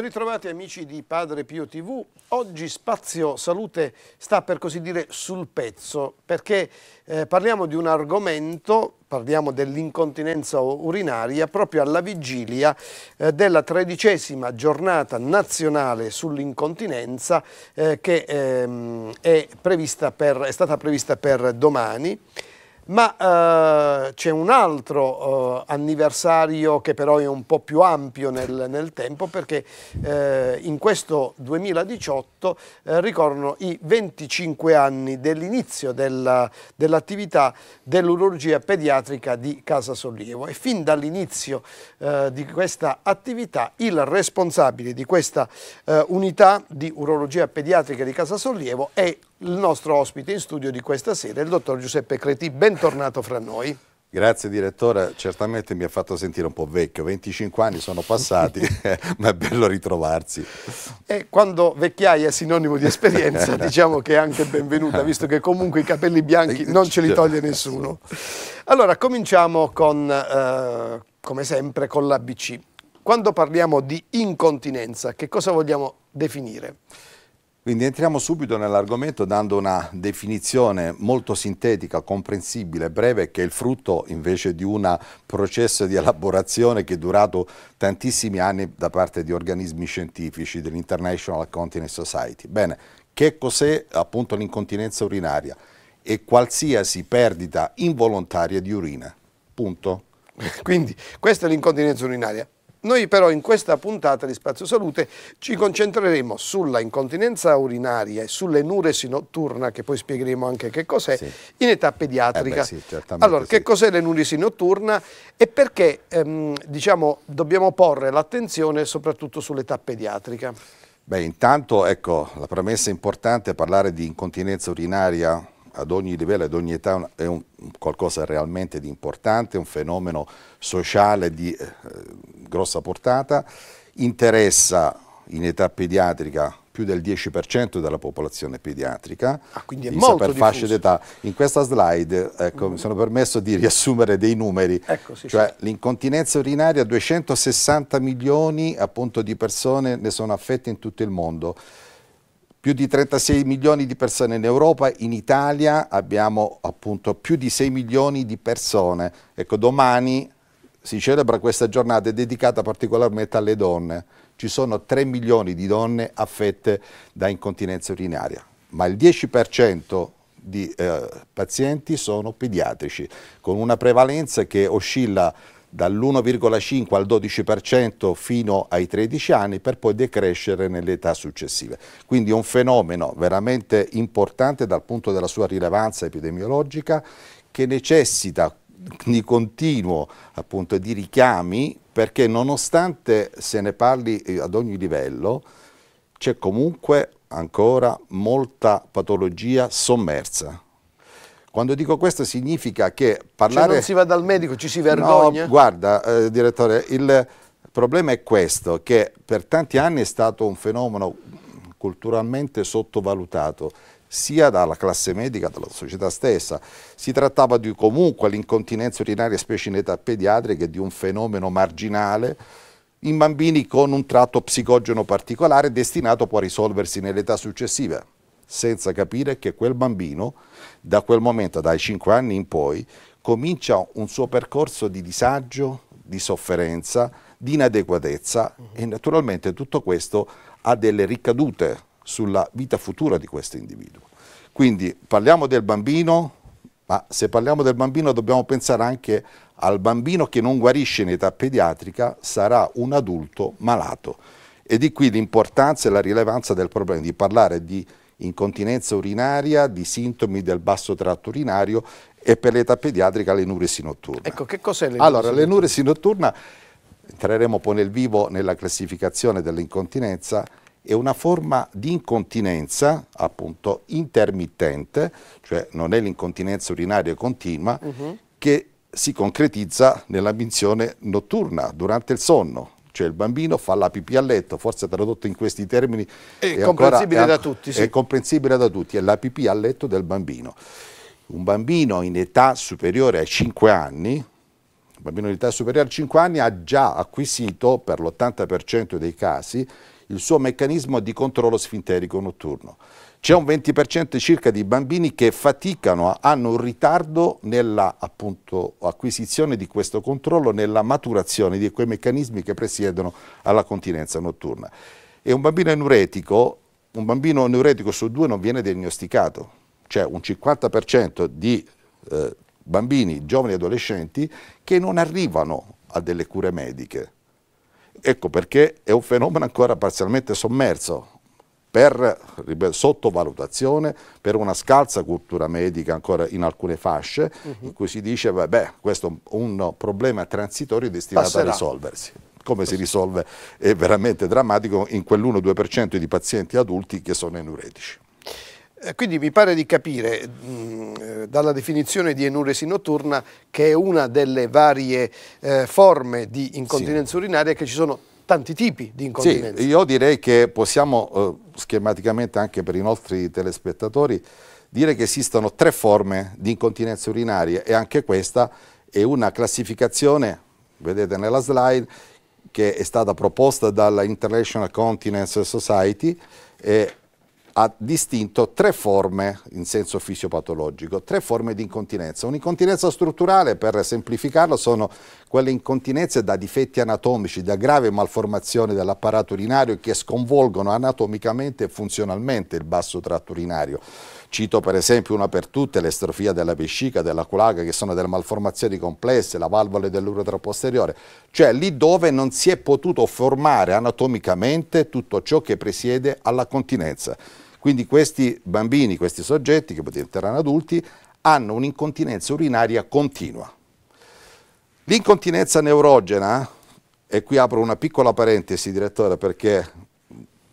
Ben ritrovati amici di Padre Pio TV. Oggi Spazio Salute sta per così dire sul pezzo perché eh, parliamo di un argomento, parliamo dell'incontinenza urinaria proprio alla vigilia eh, della tredicesima giornata nazionale sull'incontinenza eh, che ehm, è, prevista per, è stata prevista per domani. Ma eh, c'è un altro eh, anniversario che però è un po' più ampio nel, nel tempo perché eh, in questo 2018 eh, ricorrono i 25 anni dell'inizio dell'attività dell'urologia pediatrica di Casa Sollievo e fin dall'inizio eh, di questa attività il responsabile di questa eh, unità di urologia pediatrica di Casa Sollievo è il nostro ospite in studio di questa sera, il dottor Giuseppe Creti, bentornato fra noi. Grazie direttore, certamente mi ha fatto sentire un po' vecchio, 25 anni sono passati, ma è bello ritrovarsi. E quando vecchiaia è sinonimo di esperienza, diciamo che è anche benvenuta, visto che comunque i capelli bianchi non ce li toglie nessuno. Allora, cominciamo con, eh, come sempre, con l'ABC. Quando parliamo di incontinenza, che cosa vogliamo definire? Quindi entriamo subito nell'argomento dando una definizione molto sintetica, comprensibile, breve, che è il frutto invece di un processo di elaborazione che è durato tantissimi anni da parte di organismi scientifici dell'International Continence Society. Bene, che cos'è appunto l'incontinenza urinaria? È qualsiasi perdita involontaria di urina. Punto. Quindi questa è l'incontinenza urinaria. Noi però in questa puntata di Spazio Salute ci concentreremo sulla incontinenza urinaria e sull'enuresi notturna, che poi spiegheremo anche che cos'è, sì. in età pediatrica. Eh beh, sì, allora, sì. che cos'è l'enuresi notturna e perché ehm, diciamo, dobbiamo porre l'attenzione soprattutto sull'età pediatrica? Beh, intanto, ecco, la premessa importante è parlare di incontinenza urinaria ad ogni livello, ad ogni età è un, qualcosa realmente di importante, un fenomeno sociale di, eh, grossa portata, interessa in età pediatrica più del 10% della popolazione pediatrica, ah, quindi è molto per fasce d'età. In questa slide ecco, mm. mi sono permesso di riassumere dei numeri, ecco, sì, cioè sì. l'incontinenza urinaria 260 milioni appunto, di persone ne sono affette in tutto il mondo, più di 36 milioni di persone in Europa, in Italia abbiamo appunto più di 6 milioni di persone, ecco domani si celebra questa giornata è dedicata particolarmente alle donne. Ci sono 3 milioni di donne affette da incontinenza urinaria, ma il 10% di eh, pazienti sono pediatrici, con una prevalenza che oscilla dall'1,5 al 12% fino ai 13 anni per poi decrescere nelle età successive. Quindi è un fenomeno veramente importante dal punto della sua rilevanza epidemiologica che necessita di continuo appunto di richiami perché nonostante se ne parli eh, ad ogni livello c'è comunque ancora molta patologia sommersa. Quando dico questo significa che parlare... Cioè non si va dal medico, ci si vergogna? No, guarda, eh, direttore, il problema è questo, che per tanti anni è stato un fenomeno culturalmente sottovalutato sia dalla classe medica, che dalla società stessa. Si trattava di comunque l'incontinenza urinaria, specie in età pediatrica, di un fenomeno marginale in bambini con un tratto psicogeno particolare destinato poi a risolversi nell'età successiva, senza capire che quel bambino, da quel momento, dai 5 anni in poi, comincia un suo percorso di disagio, di sofferenza, di inadeguatezza e naturalmente tutto questo ha delle ricadute sulla vita futura di questo individuo. Quindi parliamo del bambino, ma se parliamo del bambino dobbiamo pensare anche al bambino che non guarisce in età pediatrica, sarà un adulto malato. E di qui l'importanza e la rilevanza del problema di parlare di incontinenza urinaria, di sintomi del basso tratto urinario e per l'età pediatrica l'enuresi notturna. Ecco, che cos'è l'enuresi Allora, l'enuresi notturna, entreremo poi nel vivo nella classificazione dell'incontinenza, è una forma di incontinenza appunto intermittente, cioè non è l'incontinenza urinaria continua, uh mhm. -huh. che si concretizza nella menzione notturna, durante il sonno. Cioè il bambino fa la pipì a letto, forse tradotto in questi termini è, è comprensibile ancora, è, da tutti. Sì. È comprensibile da tutti, è la pipì a letto del bambino. Un bambino in età superiore ai 5 anni, un bambino in età superiore a 5 anni ha già acquisito per l'80% dei casi il suo meccanismo di controllo sfinterico notturno. C'è un 20% circa di bambini che faticano, hanno un ritardo nella appunto, acquisizione di questo controllo, nella maturazione di quei meccanismi che presiedono alla continenza notturna. E un bambino neuretico, un bambino neuretico su due non viene diagnosticato, cioè un 50% di eh, bambini, giovani e adolescenti, che non arrivano a delle cure mediche. Ecco perché è un fenomeno ancora parzialmente sommerso per sottovalutazione, per una scarsa cultura medica ancora in alcune fasce, uh mhm. -huh. in cui si dice, che questo è un problema transitorio destinato Passerà. a risolversi come si risolve è veramente drammatico in quell'1-2% di pazienti adulti che sono eneuretici. Eh, quindi mi pare di capire mh, mm, eh, dalla definizione di enuresi notturna che è una delle varie eh, forme di incontinenza sì. urinaria che ci sono tanti tipi di incontinenza. Sì, io direi che possiamo eh, schematicamente anche per i nostri telespettatori dire che esistono tre forme di incontinenza urinaria e anche questa è una classificazione, vedete nella slide, che è stata proposta dalla International Continence Society e ha distinto tre forme, in senso fisiopatologico, tre forme di incontinenza. Un'incontinenza strutturale, per semplificarlo, sono quelle incontinenze da difetti anatomici, da grave malformazione dell'apparato urinario che sconvolgono anatomicamente e funzionalmente il basso tratto urinario Cito per esempio una per tutte, l'estrofia della vescica, della culaga, che sono delle malformazioni complesse, la valvole dell'uretero posteriore, cioè lì dove non si è potuto formare anatomicamente tutto ciò che presiede alla continenza. Quindi questi bambini, questi soggetti che poi diventeranno adulti, hanno un'incontinenza urinaria continua. L'incontinenza neurogena, e qui apro una piccola parentesi direttore perché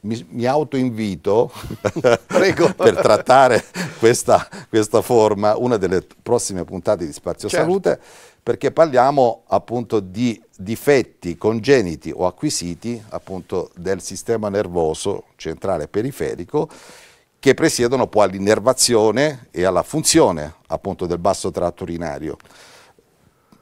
mi, mi autoinvito per trattare questa, questa, forma, una delle prossime puntate di Spazio certo. Salute, perché parliamo appunto di difetti congeniti o acquisiti appunto del sistema nervoso centrale periferico che presiedono poi all'innervazione e alla funzione appunto del basso tratto urinario.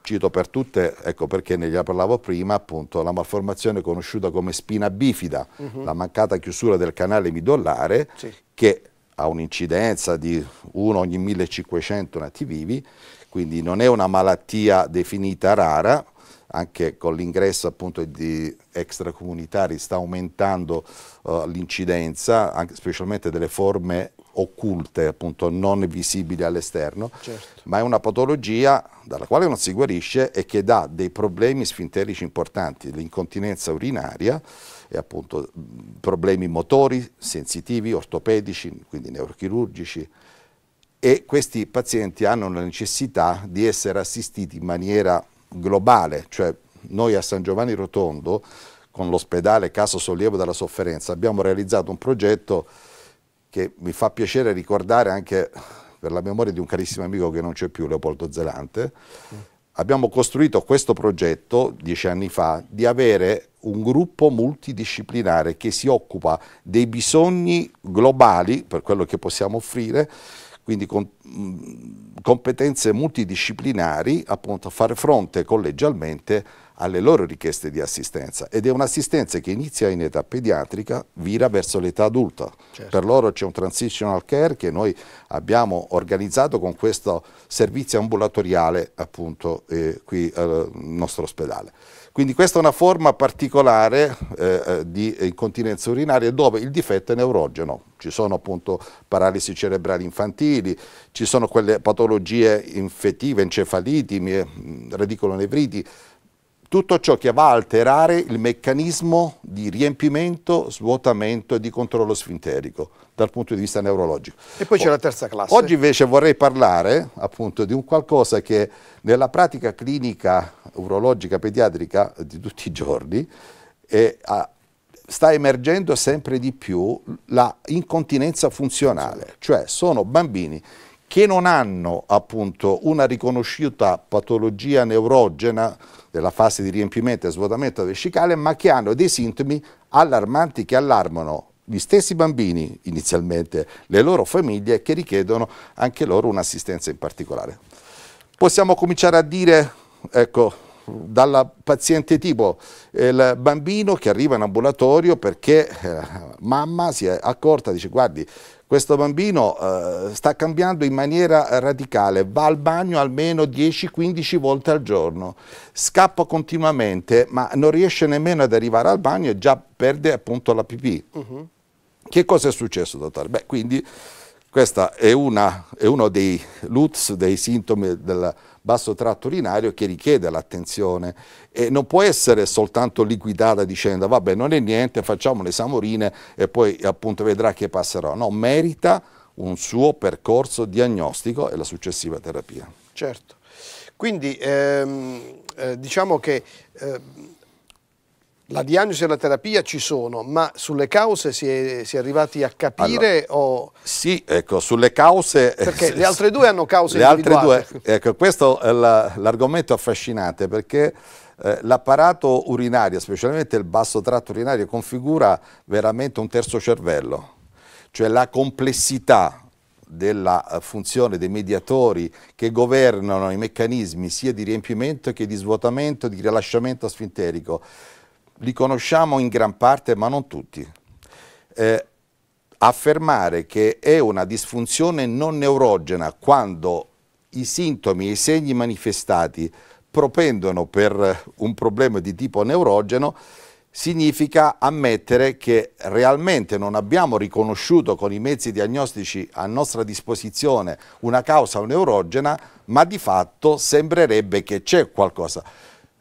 Cito per tutte, ecco perché ne già parlavo prima, appunto la malformazione conosciuta come spina bifida, uh mhm. -huh. la mancata chiusura del canale midollare sì. che ha un'incidenza di 1 ogni 1500 nati vivi, quindi non è una malattia definita rara, anche con l'ingresso appunto di extracomunitari sta aumentando uh, l'incidenza, specialmente delle forme occulte, appunto non visibili all'esterno, certo. ma è una patologia dalla quale non si guarisce e che dà dei problemi sfinterici importanti, l'incontinenza urinaria e appunto problemi motori, sensitivi, ortopedici, quindi neurochirurgici e questi pazienti hanno la necessità di essere assistiti in maniera globale, cioè noi a San Giovanni Rotondo con l'ospedale Caso Sollievo della Sofferenza abbiamo realizzato un progetto che mi fa piacere ricordare anche per la memoria di un carissimo amico che non c'è più, Leopoldo Zelante, abbiamo costruito questo progetto dieci anni fa di avere un gruppo multidisciplinare che si occupa dei bisogni globali per quello che possiamo offrire, quindi con competenze multidisciplinari appunto a fare fronte collegialmente a alle loro richieste di assistenza ed è un'assistenza che inizia in età pediatrica, vira verso l'età adulta. Certo. Per loro c'è un transitional care che noi abbiamo organizzato con questo servizio ambulatoriale appunto eh, qui al nostro ospedale. Quindi questa è una forma particolare eh, eh di incontinenza urinaria dove il difetto è neurogeno. Ci sono appunto paralisi cerebrali infantili, ci sono quelle patologie infettive, encefaliti, radiculonevriti, tutto ciò che va a alterare il meccanismo di riempimento, svuotamento e di controllo sfinterico dal punto di vista neurologico. E poi c'è la terza classe. Oggi invece vorrei parlare appunto di un qualcosa che nella pratica clinica urologica pediatrica di tutti i giorni è, a, sta emergendo sempre di più la incontinenza funzionale, cioè sono bambini che non hanno appunto una riconosciuta patologia neurogena della fase di riempimento e svuotamento vescicale, ma che hanno dei sintomi allarmanti che allarmano gli stessi bambini inizialmente, le loro famiglie che richiedono anche loro un'assistenza in particolare. Possiamo cominciare a dire, ecco, dalla paziente tipo il bambino che arriva in ambulatorio perché eh, mamma si è accorta, dice guardi questo bambino eh, sta cambiando in maniera radicale, va al bagno almeno 10-15 volte al giorno, scappa continuamente ma non riesce nemmeno ad arrivare al bagno e già perde appunto la pipì. Uh -huh. Che cosa è successo dottore? Beh quindi questo è, è, uno dei LUTS, dei sintomi del basso tratto urinario che richiede l'attenzione e non può essere soltanto liquidata dicendo vabbè non è niente, facciamo le samorine e poi appunto vedrà che passerà. No, merita un suo percorso diagnostico e la successiva terapia. Certo, quindi ehm, eh, diciamo che... Eh, la diagnosi e la terapia ci sono, ma sulle cause si è, si è arrivati a capire allora, o... Sì, ecco, sulle cause... Perché le altre due hanno cause le altre due, ecco, questo è l'argomento affascinante perché eh, l'apparato urinario, specialmente il basso tratto urinario, configura veramente un terzo cervello, cioè la complessità della eh, funzione dei mediatori che governano i meccanismi sia di riempimento che di svuotamento, di rilasciamento sfinterico li conosciamo in gran parte ma non tutti. Eh, affermare che è una disfunzione non neurogena quando i sintomi e i segni manifestati propendono per un problema di tipo neurogeno significa ammettere che realmente non abbiamo riconosciuto con i mezzi diagnostici a nostra disposizione una causa neurogena, ma di fatto sembrerebbe che c'è qualcosa.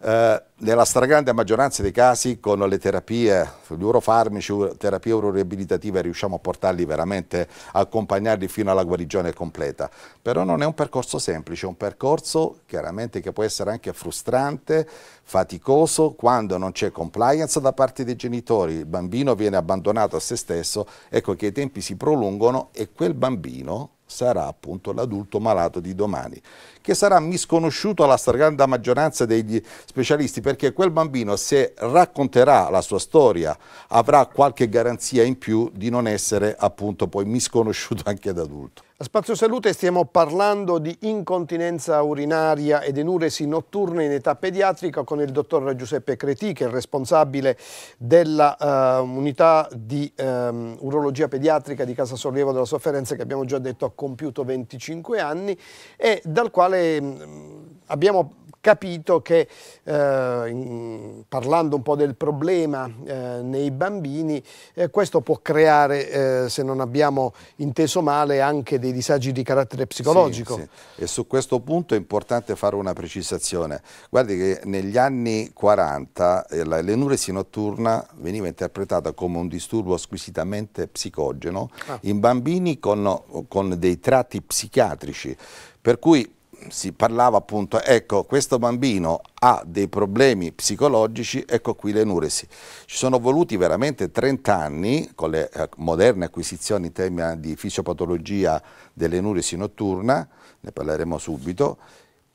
Eh, nella stragrande maggioranza dei casi con le terapie, gli urofarmici, terapia uroriabilitativa riusciamo a portarli veramente, a accompagnarli fino alla guarigione completa, però non è un percorso semplice, è un percorso chiaramente che può essere anche frustrante, faticoso, quando non c'è compliance da parte dei genitori, il bambino viene abbandonato a se stesso, ecco che i tempi si prolungano e quel bambino sarà appunto l'adulto malato di domani, che sarà misconosciuto alla stragrande maggioranza degli specialisti perché quel bambino se racconterà la sua storia avrà qualche garanzia in più di non essere appunto poi misconosciuto anche da adulto. A Spazio Salute stiamo parlando di incontinenza urinaria ed enuresi notturne in età pediatrica con il dottor Giuseppe Creti che è responsabile dell'unità eh, uh, di um, urologia pediatrica di Casa Sollievo della Sofferenza che abbiamo già detto ha compiuto 25 anni e dal quale um, abbiamo capito che eh, in, parlando un po' del problema eh, nei bambini, eh, questo può creare, eh, se non abbiamo inteso male, anche dei disagi di carattere psicologico. Sì, sì. E su questo punto è importante fare una precisazione. Guardi che negli anni 40 eh, l'enuresi notturna veniva interpretata come un disturbo squisitamente psicogeno ah. in bambini con, con dei tratti psichiatrici. Per cui si parlava appunto, ecco, questo bambino ha dei problemi psicologici, ecco qui l'enuresi. Ci sono voluti veramente 30 anni, con le eh, moderne acquisizioni in tema di fisiopatologia dell'enuresi notturna, ne parleremo subito,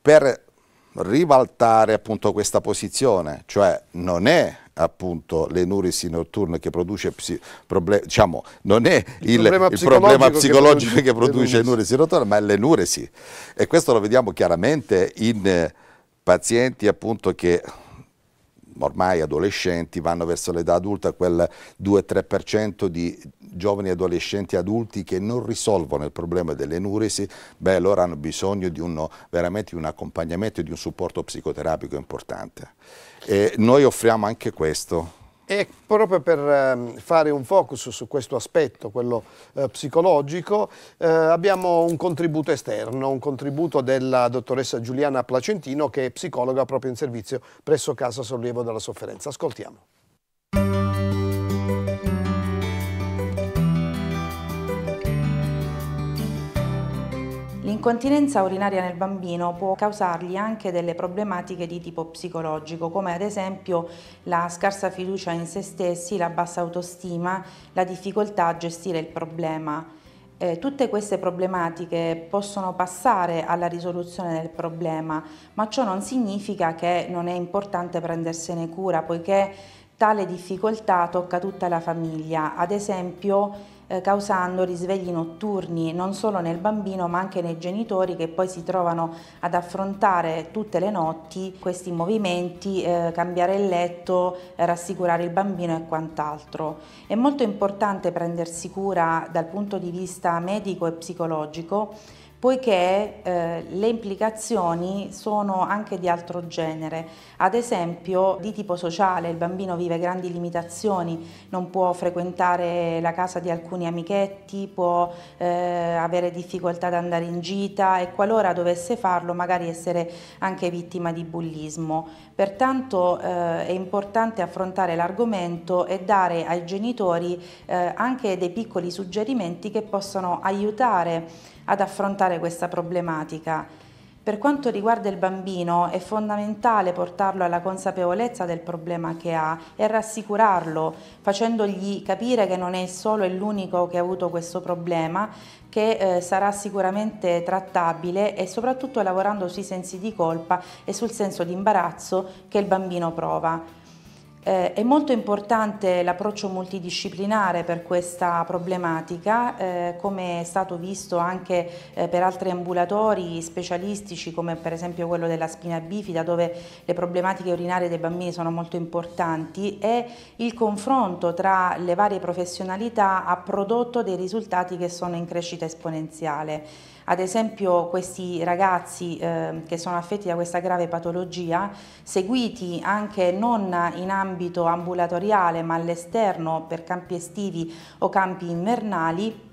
per rivaltare appunto questa posizione, cioè non è appunto l'enurisi notturna che produce diciamo non è il, il problema il psicologico, problema psicologico che, produce l'enuresi notturna ma è l'enurisi e questo lo vediamo chiaramente in eh, pazienti appunto che ormai adolescenti vanno verso l'età adulta, quel 2-3% di giovani adolescenti adulti che non risolvono il problema dell'enuresi, beh loro hanno bisogno di uno, veramente un accompagnamento e di un supporto psicoterapico importante. E noi offriamo anche questo e proprio per ehm, fare un focus su questo aspetto, quello eh, psicologico, eh, abbiamo un contributo esterno, un contributo della dottoressa Giuliana Placentino che è psicologa proprio in servizio presso Casa Sollievo della Sofferenza. Ascoltiamo. L'incontinenza urinaria nel bambino può causargli anche delle problematiche di tipo psicologico, come ad esempio la scarsa fiducia in se stessi, la bassa autostima, la difficoltà a gestire il problema. Eh, tutte queste problematiche possono passare alla risoluzione del problema, ma ciò non significa che non è importante prendersene cura, poiché tale difficoltà tocca tutta la famiglia. Ad esempio, eh, causando risvegli notturni non solo nel bambino ma anche nei genitori che poi si trovano ad affrontare tutte le notti questi movimenti, eh, cambiare il letto, eh, rassicurare il bambino e quant'altro. È molto importante prendersi cura dal punto di vista medico e psicologico poiché eh, le implicazioni sono anche di altro genere, ad esempio di tipo sociale, il bambino vive grandi limitazioni, non può frequentare la casa di alcuni amichetti, può eh, avere difficoltà ad andare in gita e qualora dovesse farlo magari essere anche vittima di bullismo. Pertanto eh, è importante affrontare l'argomento e dare ai genitori eh, anche dei piccoli suggerimenti che possono aiutare ad affrontare questa problematica. Per quanto riguarda il bambino è fondamentale portarlo alla consapevolezza del problema che ha e rassicurarlo, facendogli capire che non è il solo e l'unico che ha avuto questo problema, che eh, sarà sicuramente trattabile e soprattutto lavorando sui sensi di colpa e sul senso di imbarazzo che il bambino prova. Eh, è molto importante l'approccio multidisciplinare per questa problematica, eh, come è stato visto anche eh, per altri ambulatori specialistici come per esempio quello della spina bifida dove le problematiche urinarie dei bambini sono molto importanti e il confronto tra le varie professionalità ha prodotto dei risultati che sono in crescita esponenziale. Ad esempio questi ragazzi eh, che sono affetti da questa grave patologia, seguiti anche non in ambito ambulatoriale ma all'esterno per campi estivi o campi invernali,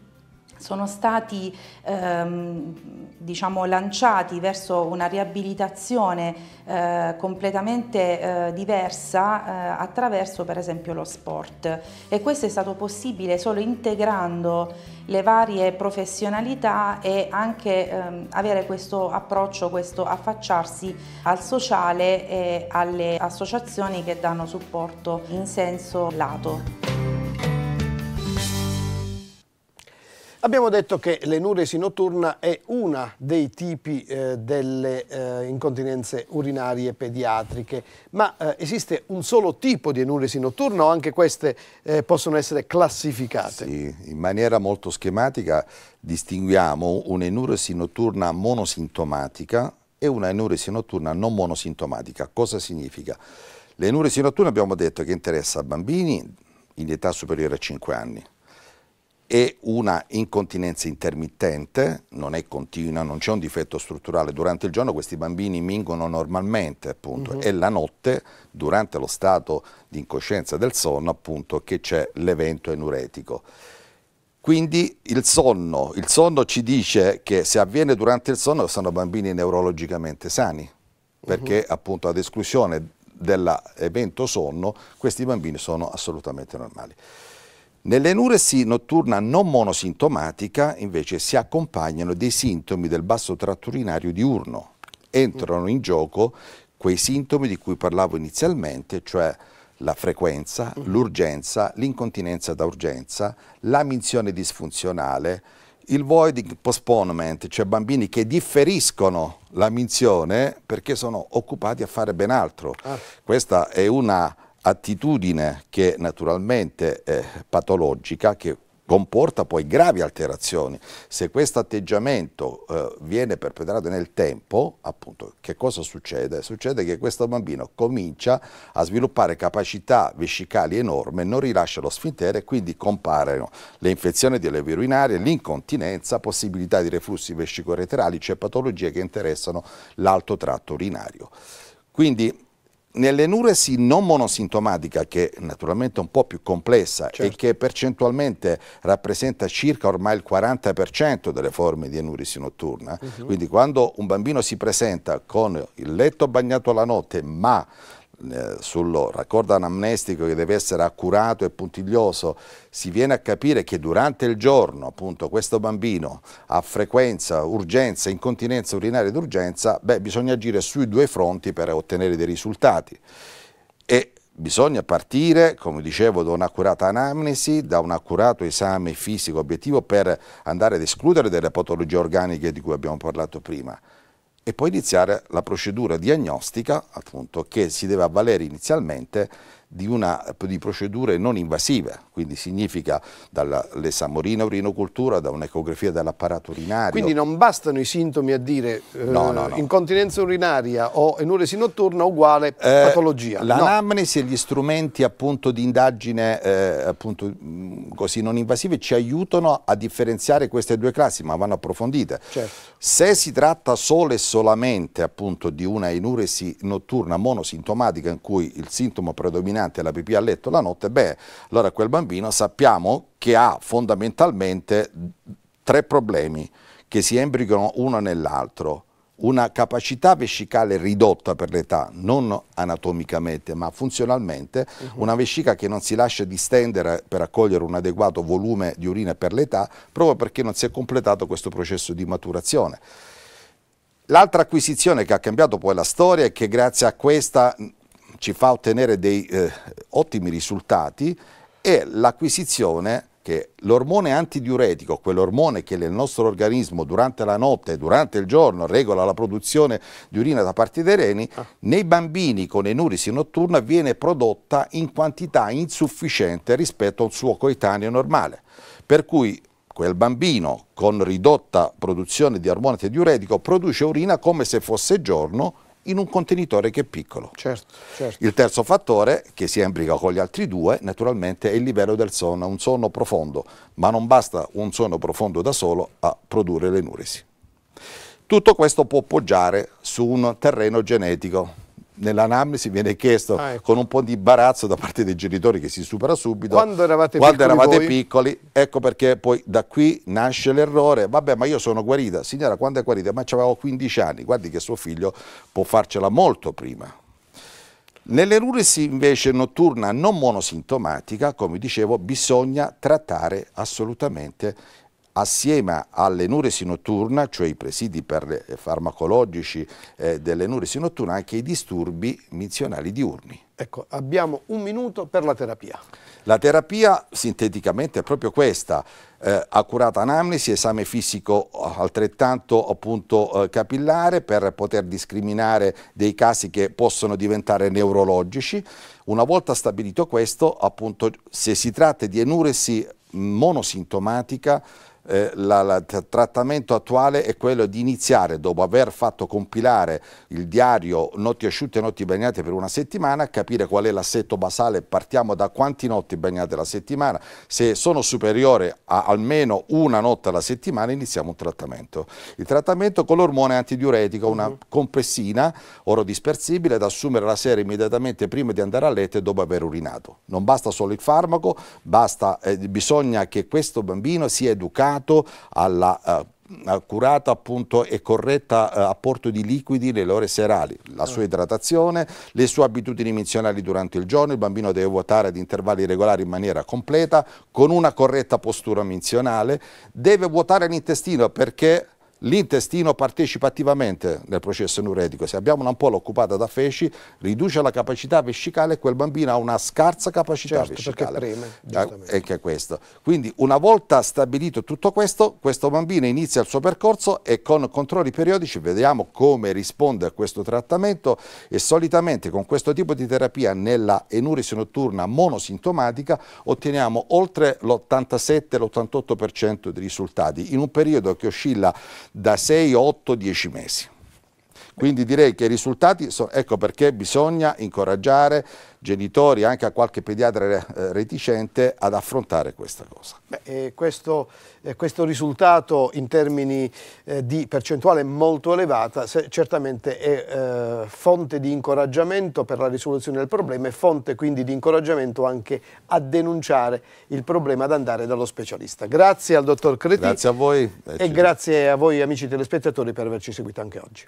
sono stati ehm, diciamo, lanciati verso una riabilitazione eh, completamente eh, diversa eh, attraverso per esempio lo sport e questo è stato possibile solo integrando le varie professionalità e anche ehm, avere questo approccio, questo affacciarsi al sociale e alle associazioni che danno supporto in senso lato. Abbiamo detto che l'enuresi notturna è uno dei tipi eh, delle eh, incontinenze urinarie pediatriche, ma eh, esiste un solo tipo di enuresi notturna o anche queste eh, possono essere classificate? Sì, in maniera molto schematica distinguiamo un'enuresi notturna monosintomatica e un'enuresi notturna non monosintomatica. Cosa significa? L'enuresi notturna abbiamo detto che interessa bambini in età superiore a 5 anni, e una incontinenza intermittente, non è continua, non c'è un difetto strutturale, durante il giorno questi bambini mingono normalmente appunto, uh -huh. è la notte, durante lo stato di incoscienza del sonno appunto, che c'è l'evento enuretico. Quindi il sonno, il sonno ci dice che se avviene durante il sonno sono bambini neurologicamente sani, uh -huh. perché mhm. appunto ad esclusione dell'evento sonno questi bambini sono assolutamente normali. Nell'enuresi notturna non monosintomatica invece si accompagnano dei sintomi del basso tratto urinario diurno. Entrano in gioco quei sintomi di cui parlavo inizialmente, cioè la frequenza, l'urgenza, l'incontinenza da urgenza, la minzione disfunzionale, il voiding postponement, cioè bambini che differiscono la minzione perché sono occupati a fare ben altro. Ah. Questa è una attitudine che naturalmente è patologica, che comporta poi gravi alterazioni. Se questo atteggiamento eh, viene perpetrato nel tempo, appunto, che cosa succede? Succede che questo bambino comincia a sviluppare capacità vescicali enorme, non rilascia lo sfintere e quindi comparano le infezioni delle urinarie, l'incontinenza, possibilità di reflussi vescicoreterali, cioè patologie che interessano l'alto tratto urinario. Quindi Nell'enuresi non monosintomatica, che naturalmente è un po' più complessa certo. e che percentualmente rappresenta circa ormai il 40% delle forme di enuresi notturna, uh mhm. -huh. quindi quando un bambino si presenta con il letto bagnato la notte ma eh, sul raccordo anamnestico che deve essere accurato e puntiglioso, si viene a capire che durante il giorno appunto questo bambino ha frequenza, urgenza, incontinenza urinaria d'urgenza, beh bisogna agire sui due fronti per ottenere dei risultati. E bisogna partire, come dicevo, da un'accurata anamnesi, da un accurato esame fisico obiettivo per andare ad escludere delle patologie organiche di cui abbiamo parlato prima e poi iniziare la procedura diagnostica appunto, che si deve avvalere inizialmente di, una, di procedure non invasive, quindi significa dall'esamorina urinocultura, da un'ecografia dell'apparato urinario. Quindi non bastano i sintomi a dire eh, no, no, no. incontinenza urinaria o enuresi notturna uguale eh, patologia. L'anamnesi e gli strumenti appunto di indagine eh, appunto, mm, così non invasive ci aiutano a differenziare queste due classi, ma vanno approfondite. Certo. Se si tratta solo e solamente appunto di una enuresi notturna monosintomatica in cui il sintomo predominante dominante la pipì a letto la notte, beh, allora quel bambino sappiamo che ha fondamentalmente tre problemi che si embricano uno nell'altro una capacità vescicale ridotta per l'età, non anatomicamente ma funzionalmente, uh mhm. -huh. una vescica che non si lascia distendere per accogliere un adeguato volume di urina per l'età, proprio perché non si è completato questo processo di maturazione. L'altra acquisizione che ha cambiato poi la storia è che grazie a questa ci fa ottenere dei eh, ottimi risultati è l'acquisizione che l'ormone antidiuretico, quell'ormone che nel nostro organismo durante la notte e durante il giorno regola la produzione di urina da parte dei reni, ah. nei bambini con enurisi notturna viene prodotta in quantità insufficiente rispetto al suo coetaneo normale. Per cui quel bambino con ridotta produzione di ormone antidiuretico produce urina come se fosse giorno in un contenitore che è piccolo. Certo, certo. Il terzo fattore, che si imbrica con gli altri due, naturalmente è il livello del sonno, un sonno profondo, ma non basta un sonno profondo da solo a produrre l'enuresi. Tutto questo può poggiare su un terreno genetico, nell'anamnesi viene chiesto ah, ecco. con un po' di imbarazzo da parte dei genitori che si supera subito. Quando eravate, quando piccoli, eravate piccoli, ecco perché poi da qui nasce l'errore, vabbè ma io sono guarita, signora quando è guarita? Ma avevo 15 anni, guardi che suo figlio può farcela molto prima. Nelle invece notturna non monosintomatica, come dicevo, bisogna trattare assolutamente assieme all'enuresi notturna, cioè i presidi eh, farmacologici eh, dell'enuresi notturna, anche i disturbi menzionali diurni. Ecco, abbiamo un minuto per la terapia. La terapia sinteticamente è proprio questa, eh, accurata anamnesi, esame fisico altrettanto appunto eh, capillare per poter discriminare dei casi che possono diventare neurologici. Una volta stabilito questo, appunto, se si tratta di enuresi monosintomatica, eh, il trattamento attuale è quello di iniziare, dopo aver fatto compilare il diario notti asciutte e notti bagnate per una settimana, capire qual è l'assetto basale, partiamo da quanti notti bagnate la settimana, se sono superiore a almeno una notte alla settimana iniziamo un trattamento. Il trattamento con l'ormone antidiuretico, una mm-hmm. compressina dispersibile da assumere la sera immediatamente prima di andare a letto e dopo aver urinato. Non basta solo il farmaco, basta, eh, bisogna che questo bambino sia educato impegnato alla eh, accurata appunto e corretta eh, apporto di liquidi nelle ore serali, la sua idratazione, le sue abitudini menzionali durante il giorno, il bambino deve vuotare ad intervalli regolari in maniera completa, con una corretta postura menzionale, deve vuotare l'intestino perché L'intestino partecipa attivamente nel processo neuredico. Se abbiamo un'ampolla occupata da feci, riduce la capacità vescicale e quel bambino ha una scarsa capacità certo, vescicale. Preme, eh, che questo. Quindi una volta stabilito tutto questo, questo bambino inizia il suo percorso e con controlli periodici vediamo come risponde a questo trattamento e solitamente con questo tipo di terapia nella enurisi notturna monosintomatica otteniamo oltre l'87-88% dei risultati in un periodo che oscilla da 6, 8, 10 mesi. Quindi direi che i risultati sono, ecco perché bisogna incoraggiare genitori, anche a qualche pediatra eh, reticente, ad affrontare questa cosa. Beh, eh, questo, eh, questo, risultato in termini di percentuale molto elevata certamente è fonte di incoraggiamento per la risoluzione del problema e fonte quindi di incoraggiamento anche a denunciare il problema, ad andare dallo specialista. Grazie al dottor Creti. Grazie a voi. E grazie a voi amici telespettatori per averci seguito anche oggi.